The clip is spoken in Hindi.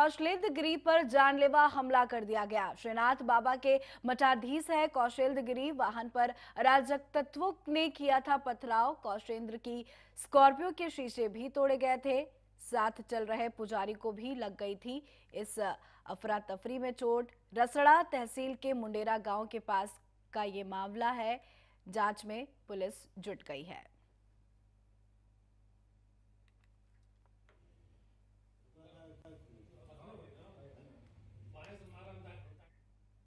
कौशलेंद्रगिरी पर जानलेवा हमला कर दिया गया श्रीनाथ बाबा के मठाधीश है गिरी वाहन पर अराजक तत्वों ने किया था पथराव कौशलेंद्र की स्कॉर्पियो के शीशे भी तोड़े गए थे साथ चल रहे पुजारी को भी लग गई थी इस अफरा तफरी में चोट रसड़ा तहसील के मुंडेरा गांव के पास का ये मामला है जांच में पुलिस जुट गई है